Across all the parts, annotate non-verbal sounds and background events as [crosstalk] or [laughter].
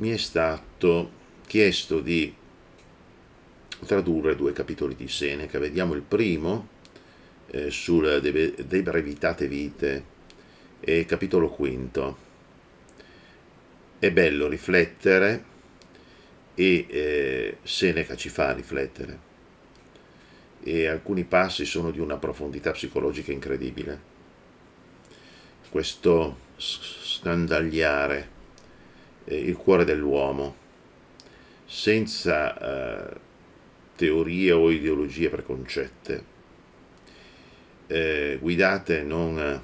mi è stato chiesto di tradurre due capitoli di Seneca. Vediamo il primo eh, sulla De Brevitate Vite e capitolo quinto. È bello riflettere e eh, Seneca ci fa riflettere e alcuni passi sono di una profondità psicologica incredibile. Questo scandagliare eh, il cuore dell'uomo, senza eh, teorie o ideologie preconcette, eh, guidate non eh,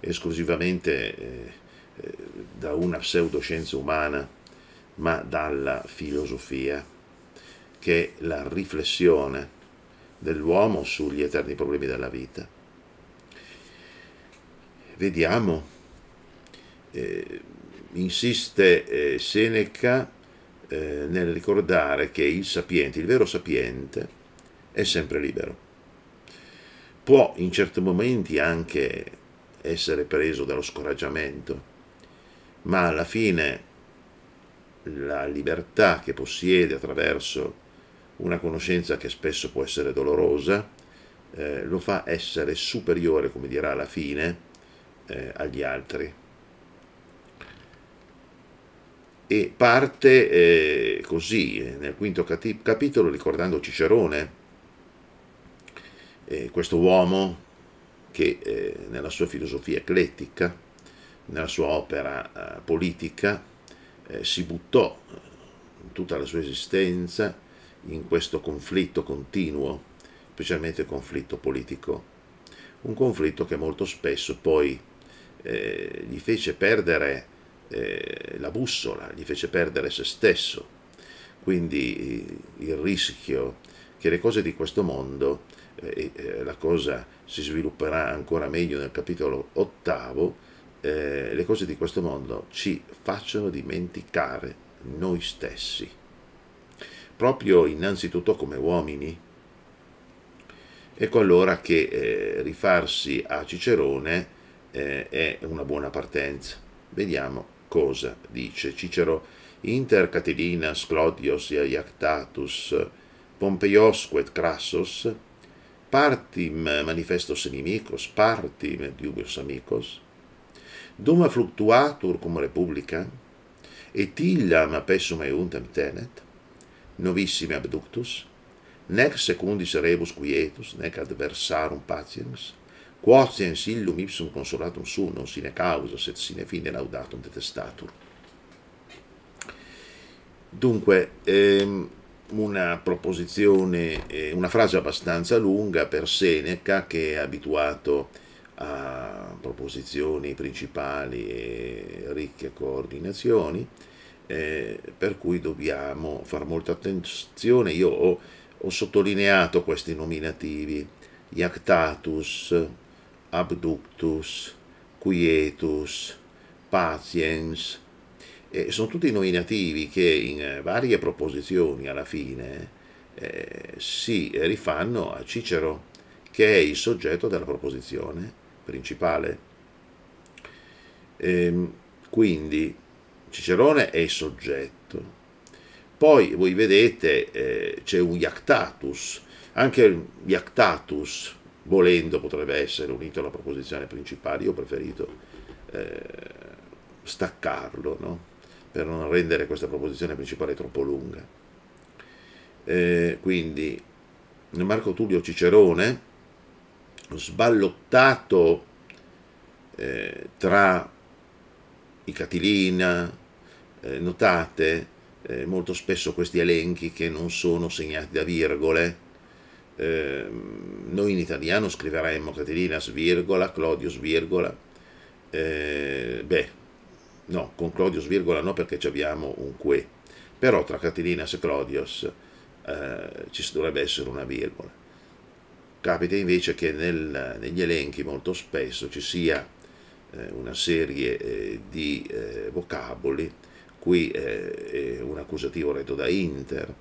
esclusivamente eh, eh, da una pseudoscienza umana, ma dalla filosofia, che è la riflessione dell'uomo sugli eterni problemi della vita. Vediamo eh, insiste eh, Seneca eh, nel ricordare che il sapiente, il vero sapiente, è sempre libero. Può in certi momenti anche essere preso dallo scoraggiamento, ma alla fine la libertà che possiede attraverso una conoscenza che spesso può essere dolorosa, eh, lo fa essere superiore, come dirà alla fine, eh, agli altri e parte eh, così eh, nel quinto capitolo ricordando Cicerone, eh, questo uomo che eh, nella sua filosofia eclettica, nella sua opera eh, politica, eh, si buttò in tutta la sua esistenza in questo conflitto continuo, specialmente il conflitto politico, un conflitto che molto spesso poi gli fece perdere eh, la bussola, gli fece perdere se stesso. Quindi eh, il rischio che le cose di questo mondo, eh, eh, la cosa si svilupperà ancora meglio nel capitolo ottavo, eh, le cose di questo mondo ci facciano dimenticare noi stessi. Proprio innanzitutto come uomini, Ecco allora che eh, rifarsi a Cicerone eh, è una buona partenza. Vediamo cosa, dice Cicero, inter Catilinas, Clodios Iactatus, Pompeiosque et Crassos, partim manifestos inimicos, partim dubios amicos, dum fluctuatur cum republica, et illam pessum euntem tenet, novissime abductus, nec secundis rebus quietus, nec adversarum patiens, quotiens illum ipsum consolatum su non sine causus et sine fine laudatum detestatur. Dunque, ehm, una proposizione, eh, una frase abbastanza lunga per Seneca che è abituato a proposizioni principali e ricche coordinazioni, eh, per cui dobbiamo fare molta attenzione. Io ho, ho sottolineato questi nominativi, iactatus, abductus, quietus, patiens, eh, sono tutti nominativi che in eh, varie proposizioni alla fine eh, si rifanno a Cicero, che è il soggetto della proposizione principale. Ehm, quindi Cicerone è il soggetto. Poi voi vedete eh, c'è un iactatus, anche il iactatus volendo potrebbe essere unito alla proposizione principale, io ho preferito eh, staccarlo no? per non rendere questa proposizione principale troppo lunga. Eh, quindi Marco Tullio Cicerone, sballottato eh, tra i Catilina, eh, notate eh, molto spesso questi elenchi che non sono segnati da virgole, Ehm, noi in italiano scriveremmo Caterina virgola, Clodius virgola, eh, beh, no, con Clodius virgola no perché abbiamo un que, però tra Caterina e Clodius eh, ci dovrebbe essere una virgola. Capita invece che nel, negli elenchi molto spesso ci sia eh, una serie eh, di eh, vocaboli, qui è un accusativo retto da inter,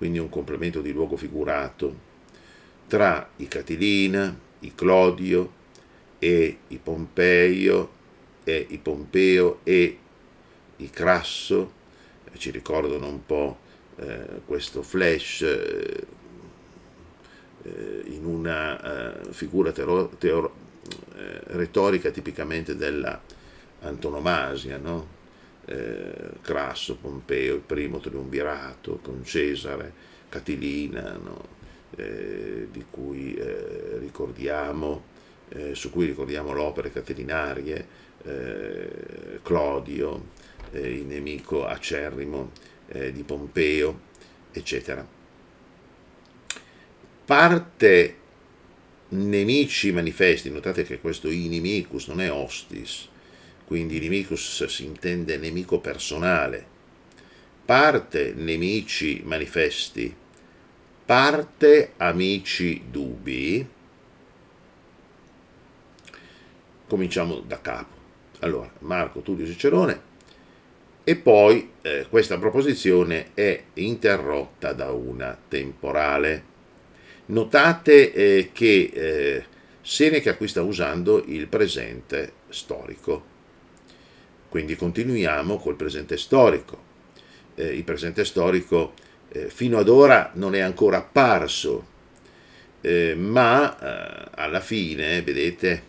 quindi un complemento di luogo figurato, tra i Catilina, i Clodio e i Pompeio e i Pompeo e i Crasso, eh, ci ricordano un po' eh, questo flash eh, eh in una eh, figura eh, retorica tipicamente della antonomasia, no? eh, Crasso, Pompeo, il primo triumvirato, con Cesare, Catilina, no? eh, cui, eh, eh, su cui ricordiamo l'opera opere catilinarie, eh, Clodio, eh, il nemico acerrimo di Pompeo, eccetera. Parte nemici manifesti, notate che questo inimicus non è hostis, quindi nemicus si intende nemico personale, parte nemici manifesti, parte amici dubbi. Cominciamo da capo. Allora, Marco Tullio Cicerone e poi eh, questa proposizione è interrotta da una temporale. Notate eh, che eh, Seneca qui sta usando il presente storico quindi continuiamo col presente storico. Eh, il presente storico eh, fino ad ora non è ancora apparso, eh, ma eh, alla fine, vedete,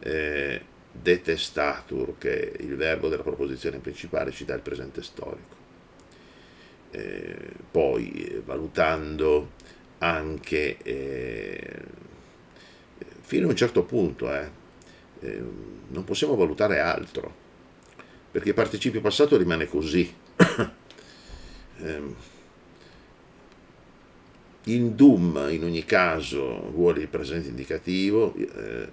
eh, detestatur, che è il verbo della proposizione principale, ci dà il presente storico. Eh, poi, valutando anche fino a un certo punto, non possiamo valutare altro perché il participio passato rimane così. [coughs] Ehm, in DUM in ogni caso vuole il presente indicativo, eh,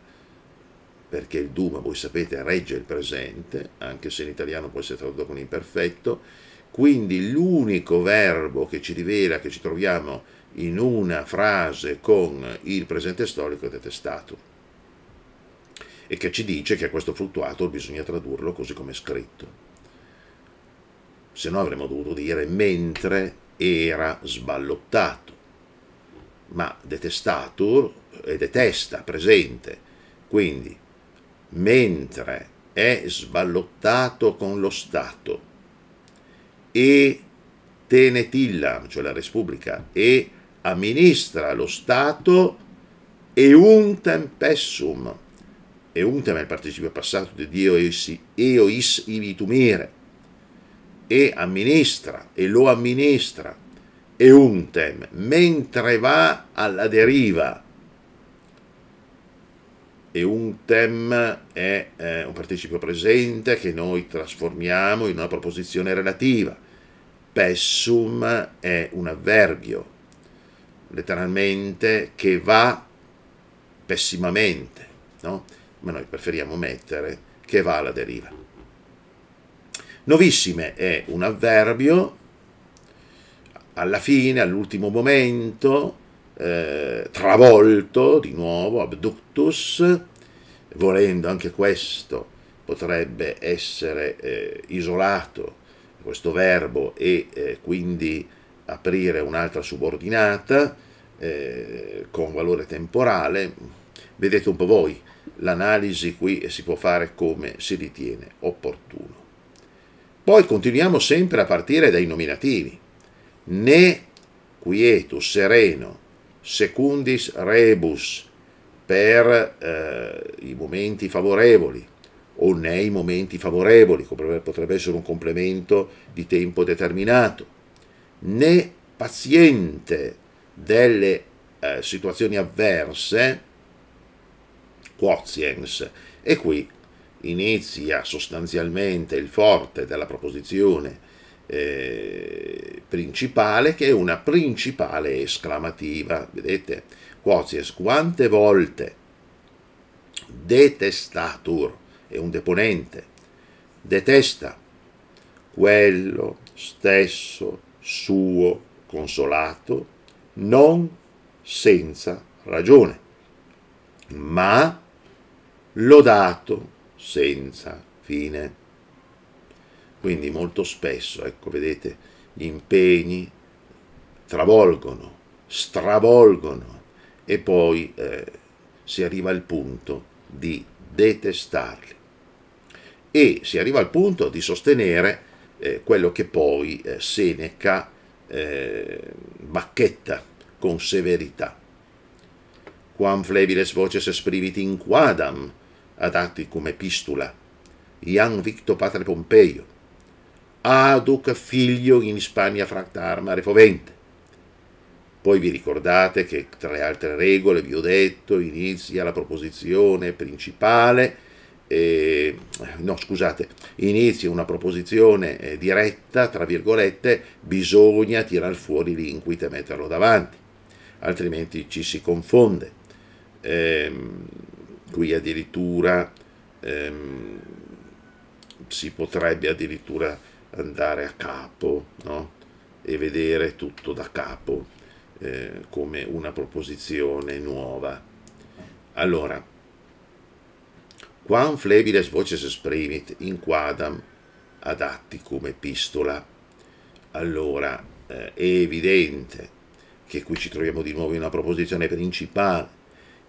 perché il DUM, voi sapete, regge il presente, anche se in italiano può essere tradotto con imperfetto, quindi l'unico verbo che ci rivela che ci troviamo in una frase con il presente storico è detestato e che ci dice che questo fluttuato bisogna tradurlo così come è scritto. Se no avremmo dovuto dire mentre era sballottato, ma detestato e detesta presente. Quindi mentre è sballottato con lo Stato e tenetilla, cioè la Repubblica, e amministra lo Stato e un tempessum il participio passato di Dio eois, eois ivitumere, e amministra, e lo amministra, euntem, mentre va alla deriva. Euntem è eh, un participio presente che noi trasformiamo in una proposizione relativa. Pessum è un avverbio, letteralmente, che va pessimamente, no? ma noi preferiamo mettere che va alla deriva. Novissime è un avverbio, alla fine, all'ultimo momento, eh, travolto, di nuovo, abductus, volendo anche questo potrebbe essere eh, isolato questo verbo e eh, quindi aprire un'altra subordinata eh, con valore temporale, vedete un po' voi l'analisi qui si può fare come si ritiene opportuno. Poi continuiamo sempre a partire dai nominativi. Ne quietus, sereno, secundis rebus, per eh, i momenti favorevoli o nei momenti favorevoli, potrebbe essere un complemento di tempo determinato, né paziente delle eh, situazioni avverse, quotients e qui inizia sostanzialmente il forte della proposizione eh, principale che è una principale esclamativa, vedete? Quotients, quante volte detestatur è un deponente, detesta quello stesso suo consolato non senza ragione, ma lodato senza fine. Quindi molto spesso, ecco, vedete, gli impegni travolgono, stravolgono e poi eh, si arriva al punto di detestarli e si arriva al punto di sostenere eh, quello che poi eh, Seneca eh, bacchetta con severità. Quam flebiles voces esprimit in quadam, adatti come Epistula, Ian Victo Patre Pompeio, aduc figlio in Spagna fracta armare fovente. Poi vi ricordate che tra le altre regole, vi ho detto, inizia la proposizione principale, eh, no scusate, inizia una proposizione eh, diretta, tra virgolette, bisogna tirar fuori l'inquit e metterlo davanti, altrimenti ci si confonde. Eh, qui addirittura ehm, si potrebbe addirittura andare a capo no? e vedere tutto da capo eh, come una proposizione nuova. Allora, quam flebiles voces esprimit in quadam adatti come pistola Allora, eh, è evidente che qui ci troviamo di nuovo in una proposizione principale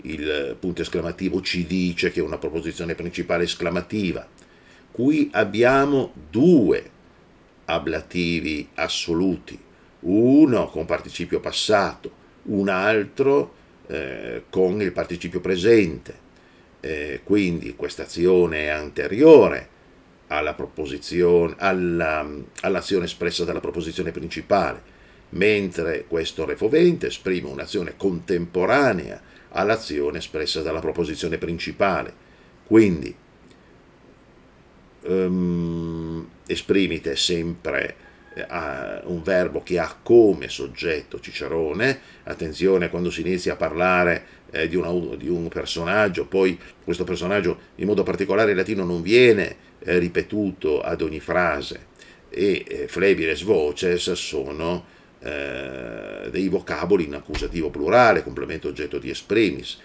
il punto esclamativo ci dice che è una proposizione principale esclamativa. Qui abbiamo due ablativi assoluti, uno con participio passato, un altro eh, con il participio presente. Eh, quindi questa azione è anteriore alla alla, all'azione espressa dalla proposizione principale, mentre questo refovente esprime un'azione contemporanea all'azione espressa dalla proposizione principale. Quindi um, esprimite sempre uh, un verbo che ha come soggetto Cicerone, attenzione quando si inizia a parlare eh, di, una, di, un personaggio, poi questo personaggio in modo particolare in latino non viene eh, ripetuto ad ogni frase e eh, flebiles voces sono eh, dei vocaboli in accusativo plurale, complemento oggetto di esprimis,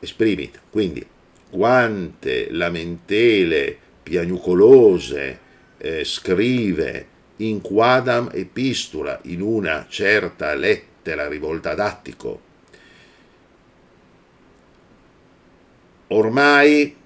esprimit. Quindi quante lamentele piagnucolose eh, scrive in quadam epistula, in una certa lettera rivolta ad Attico. Ormai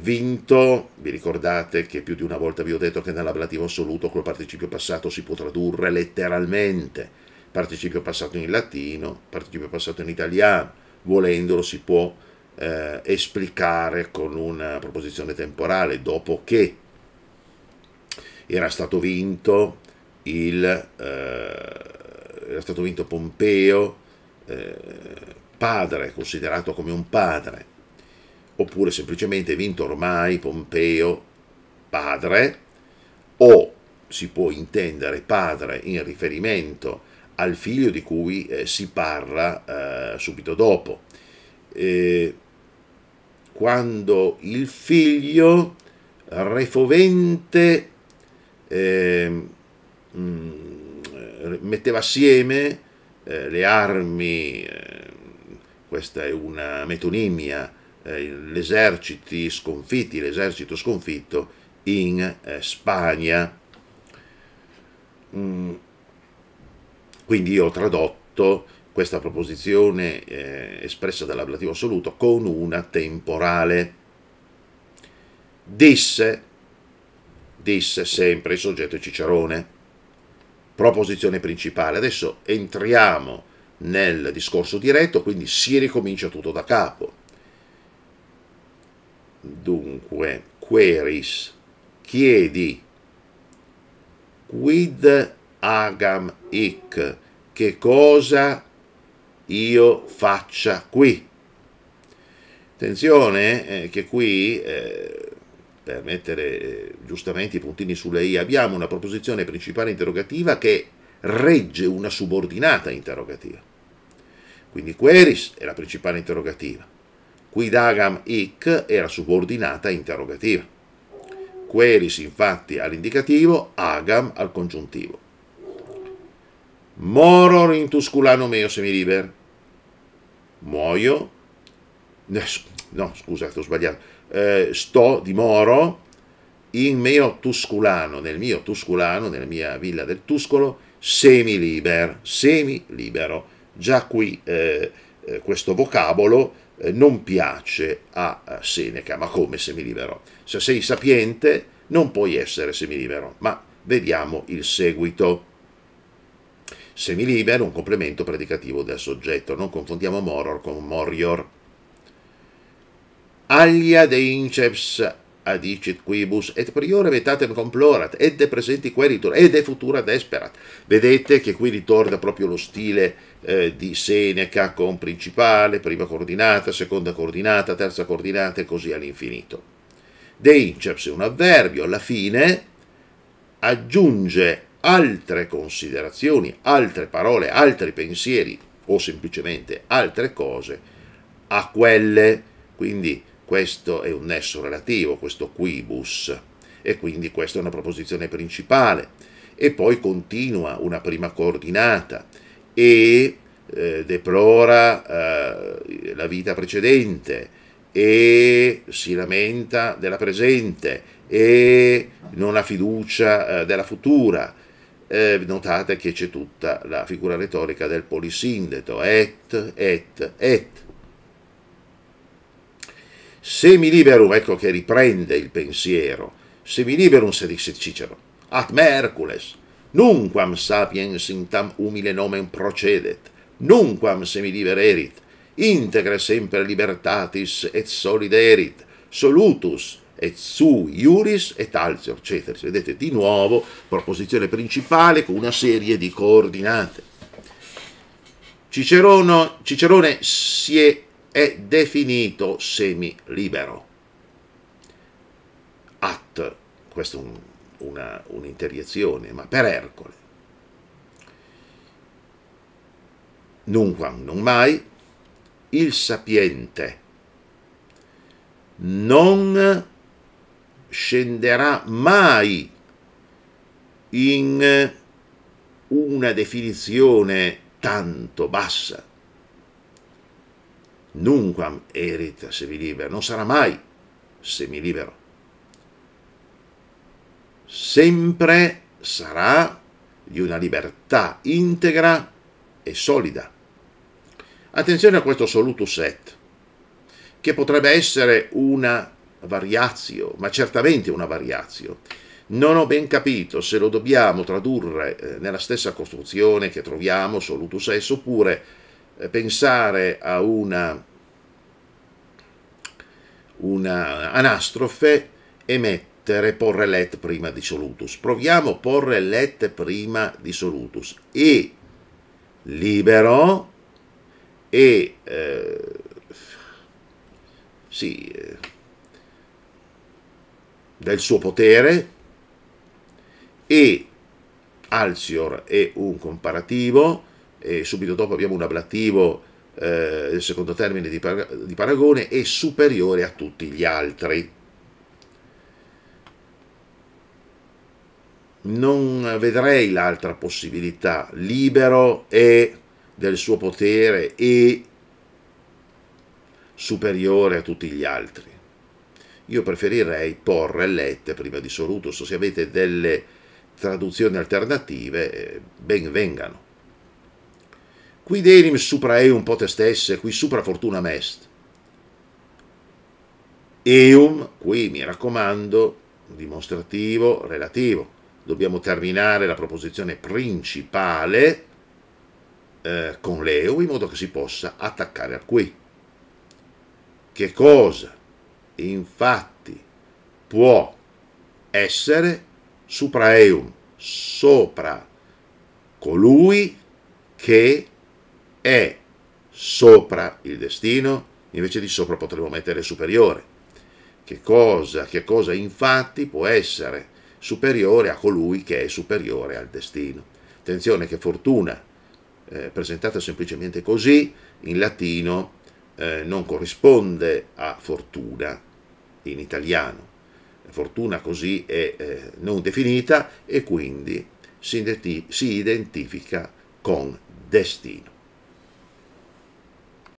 vinto, vi ricordate che più di una volta vi ho detto che nell'ablativo assoluto col participio passato si può tradurre letteralmente, participio passato in latino, participio passato in italiano, volendolo si può eh, esplicare con una proposizione temporale, dopo che era stato vinto, il, eh, era stato vinto Pompeo, eh, padre, considerato come un padre, oppure semplicemente vinto ormai Pompeo padre, o si può intendere padre in riferimento al figlio di cui eh, si parla eh, subito dopo. Eh, quando il figlio refovente mh, ehm, mm, metteva assieme eh, le armi, ehm, questa è una metonimia, gli eh, eserciti sconfitti, l'esercito sconfitto in eh, Spagna. Mm. Quindi io ho tradotto questa proposizione eh, espressa dall'ablativo assoluto con una temporale. Disse, disse sempre il soggetto Cicerone, proposizione principale. Adesso entriamo nel discorso diretto, quindi si ricomincia tutto da capo dunque queris chiedi quid agam hic che cosa io faccia qui attenzione eh, che qui eh, per mettere eh, giustamente i puntini sulle i abbiamo una proposizione principale interrogativa che regge una subordinata interrogativa quindi queris è la principale interrogativa Quidagam hic era subordinata interrogativa. Queris infatti all'indicativo, agam al congiuntivo. Moror in tusculano meo semiliber. Muoio. No, scusate, ho sbagliato. Eh, sto di moro in meo tusculano, nel mio tusculano, nella mia villa del Tuscolo, semiliber, semilibero. Già qui eh, eh questo vocabolo eh, non piace a eh, Seneca, ma come semilibero? Se sei sapiente non puoi essere semilibero, ma vediamo il seguito. Semilibero, un complemento predicativo del soggetto, non confondiamo moror con morior. Aglia de inceps adicit ah, quibus, et priore metatem complorat, ed de presenti queritur, ed de futura desperat. Vedete che qui ritorna proprio lo stile eh, di Seneca con principale, prima coordinata, seconda coordinata, terza coordinata e così all'infinito. De inceps è un avverbio, alla fine aggiunge altre considerazioni, altre parole, altri pensieri o semplicemente altre cose a quelle. Quindi questo è un nesso relativo, questo quibus, e quindi questa è una proposizione principale. E poi continua una prima coordinata e eh, deplora eh, la vita precedente e si lamenta della presente e non ha fiducia eh, della futura. Eh, notate che c'è tutta la figura retorica del polisindeto, et, et, et. Semi liberum, ecco che riprende il pensiero, Semi liberum, se disse Cicero, at mercules, nunquam sapiens in tam umile nomen procedet, nunquam semiliber erit, integre sempre libertatis et soliderit, solutus et su iuris et altio, eccetera. Cioè, vedete di nuovo proposizione principale con una serie di coordinate. Cicerono, Cicerone si è è definito semilibero. At, questa è un, una, un'interiezione, ma per Ercole. Nunquam non mai, il sapiente non scenderà mai in una definizione tanto bassa Nunquam erit se vi libera, non sarà mai semilibero. Sempre sarà di una libertà integra e solida. Attenzione a questo solutus et, che potrebbe essere una variazio, ma certamente una variazio. Non ho ben capito se lo dobbiamo tradurre eh, nella stessa costruzione che troviamo solutus es oppure eh, pensare a una una anastrofe e mettere porre let prima di solutus. Proviamo porre let prima di solutus. E libero e eh, sì, eh, del suo potere e Alzior è un comparativo e subito dopo abbiamo un ablativo eh, il secondo termine di, di paragone è superiore a tutti gli altri. Non vedrei l'altra possibilità, libero e del suo potere e superiore a tutti gli altri. Io preferirei porre porrellette prima di solutus, se avete delle traduzioni alternative eh, ben vengano qui denim supra eum potes tesse, qui supra fortuna mest. Eum, qui mi raccomando, dimostrativo, relativo. Dobbiamo terminare la proposizione principale eh, con l'eu in modo che si possa attaccare al qui. Che cosa infatti può essere supra eum, sopra colui che è sopra il destino, invece di sopra potremmo mettere superiore. Che cosa, che cosa infatti può essere superiore a colui che è superiore al destino? Attenzione che fortuna, eh, presentata semplicemente così, in latino eh, non corrisponde a fortuna in italiano. Fortuna così è eh, non definita e quindi si identifica con destino.